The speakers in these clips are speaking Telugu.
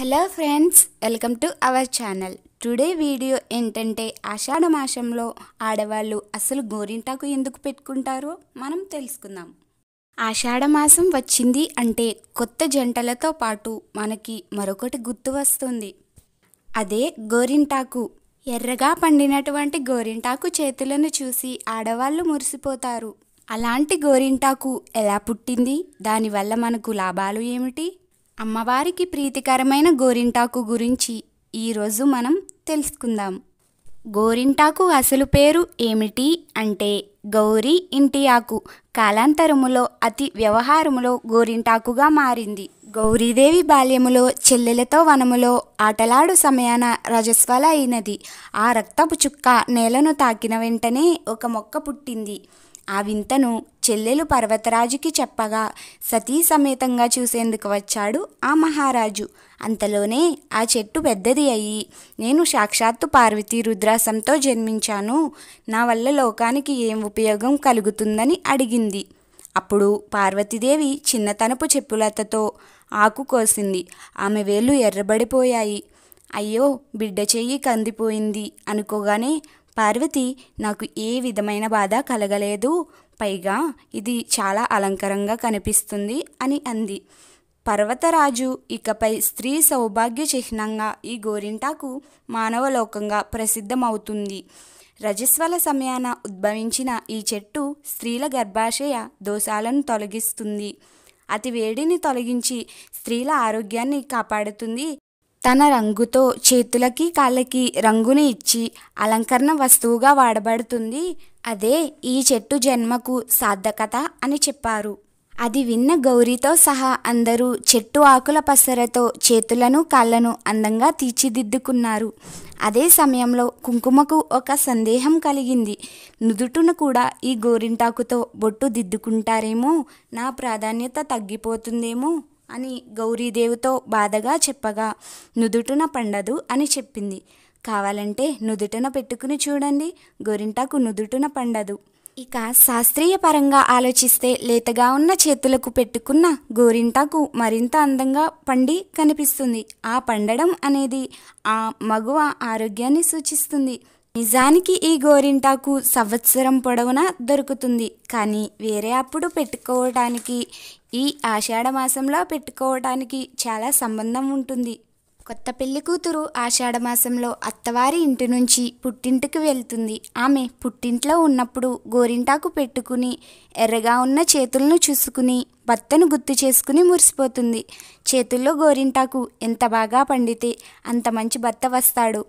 hello friends welcome to our channel today video ఏంటంటే ఆషాఢ మాసంలో ఆడవాళ్ళు అసలు గోరింటాకు ఎందుకు పెట్టుకుంటారో మనం తెలుసుకుందాం ఆషాఢ మాసం వచ్చింది అంటే కొత్త జంటలతో పాటు మనకి మరొకటి గుర్తు వస్తుంది అదే గోరింటాకు ఎర్రగా పండినటువంటి గోరింటాకు చేతులను చూసి ఆడవాళ్ళు మురిసిపోతారు అలాంటి గోరింటాకు ఎలా పుట్టింది దానివల్ల మనకు లాభాలు ఏమిటి అమ్మవారికి ప్రీతికరమైన గోరింటాకు గురించి ఈరోజు మనం తెలుసుకుందాం గోరింటాకు అసలు పేరు ఏమిటి అంటే గౌరీ ఇంటి ఆకు కాలాంతరములో అతి వ్యవహారములో గోరింటాకుగా మారింది గౌరీదేవి బాల్యములో చెల్లెలతో వనములో ఆటలాడు సమయాన రజస్వల అయినది ఆ రక్తపు చుక్క నేలను తాకిన వెంటనే ఒక మొక్క పుట్టింది ఆ వింతను చెల్లెలు పర్వతరాజుకి చెప్పగా సతీ సమేతంగా చూసేందుకు వచ్చాడు ఆ మహారాజు అంతలోనే ఆ చెట్టు పెద్దది అయ్యి నేను సాక్షాత్తు పార్వతి రుద్రాసంతో జన్మించాను నా వల్ల లోకానికి ఏం ఉపయోగం కలుగుతుందని అడిగింది అప్పుడు పార్వతీదేవి చిన్నతనపు చెప్పులతతో ఆకు కోసింది ఆమె వేళ్ళు ఎర్రబడిపోయాయి అయ్యో బిడ్డ చెయ్యి కందిపోయింది అనుకోగానే పార్వతి నాకు ఏ విధమైన బాధ కలగలేదు పైగా ఇది చాలా అలంకరంగా కనిపిస్తుంది అని అంది పర్వతరాజు ఇకపై స్త్రీ సౌభాగ్య చిహ్నంగా ఈ గోరింటాకు మానవలోకంగా ప్రసిద్ధమవుతుంది రజస్వల సమయాన ఉద్భవించిన ఈ చెట్టు స్త్రీల గర్భాశయ దోషాలను తొలగిస్తుంది అతి వేడిని తొలగించి స్త్రీల ఆరోగ్యాన్ని కాపాడుతుంది తన రంగుతో చేతులకి కాళ్ళకి రంగుని ఇచ్చి అలంకరణ వస్తువుగా వాడబడుతుంది అదే ఈ చెట్టు జన్మకు సార్థకత అని చెప్పారు అది విన్న గౌరీతో సహా అందరూ చెట్టు ఆకుల పసరతో చేతులను కాళ్ళను అందంగా తీర్చిదిద్దుకున్నారు అదే సమయంలో కుంకుమకు ఒక సందేహం కలిగింది నుదుటును కూడా ఈ గోరింటాకుతో బొట్టు దిద్దుకుంటారేమో నా ప్రాధాన్యత తగ్గిపోతుందేమో అని గౌరీదేవితో బాధగా చెప్పగా నుదుటున పండదు అని చెప్పింది కావాలంటే నుదుటన పెట్టుకుని చూడండి గోరింటాకు నుదుటున పండదు ఇక శాస్త్రీయ పరంగా ఆలోచిస్తే లేతగా ఉన్న చేతులకు పెట్టుకున్న గోరింటాకు మరింత అందంగా పండి కనిపిస్తుంది ఆ పండడం అనేది ఆ మగువ ఆరోగ్యాన్ని సూచిస్తుంది నిజానికి ఈ గోరింటాకు సంవత్సరం పొడవునా దొరుకుతుంది కానీ వేరే అప్పుడు పెట్టుకోవటానికి ఈ ఆషాఢ మాసంలో పెట్టుకోవటానికి చాలా సంబంధం ఉంటుంది కొత్త పెళ్లి కూతురు ఆషాఢమాసంలో అత్తవారి ఇంటి నుంచి పుట్టింటికి వెళ్తుంది ఆమె పుట్టింట్లో ఉన్నప్పుడు గోరింటాకు పెట్టుకుని ఎర్రగా ఉన్న చేతులను చూసుకుని భర్తను గుర్తు చేసుకుని మురిసిపోతుంది చేతుల్లో గోరింటాకు ఎంత బాగా పండితే అంత మంచి భర్త వస్తాడు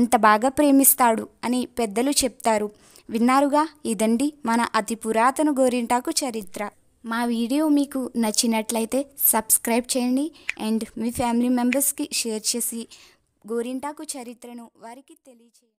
అంత బాగా ప్రేమిస్తాడు అని పెద్దలు చెప్తారు విన్నారుగా ఇదండి మన అతి పురాతన గోరింటాకు చరిత్ర మా వీడియో మీకు నచ్చినట్లయితే సబ్స్క్రైబ్ చేయండి అండ్ మీ ఫ్యామిలీ మెంబర్స్కి షేర్ చేసి గోరింటాకు చరిత్రను వారికి తెలియచేయండి